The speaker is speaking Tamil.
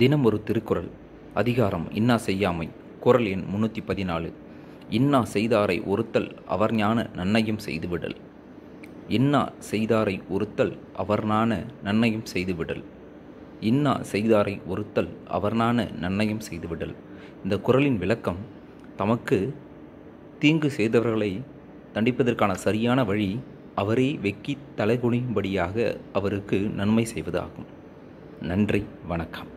தினம் ஒரு திருக்குறள் அதிகாரம் இன்னா செய்யாமை குரல் எண் முன்னூற்றி பதினாலு இன்னா செய்தாரை ஒருத்தல் அவர் ஞான நன்னையும் செய்துவிடல் இன்னா செய்தாரை ஒருத்தல் அவர்நான நன்னையும் செய்துவிடல் இன்னா செய்தாரை ஒருத்தல் அவர்நான நன்னையும் செய்துவிடல் இந்த குரலின் விளக்கம் தமக்கு தீங்கு செய்தவர்களை தண்டிப்பதற்கான சரியான வழி அவரே வெக்கி தலைகுனியும்படியாக அவருக்கு நன்மை செய்வதாகும் நன்றி வணக்கம்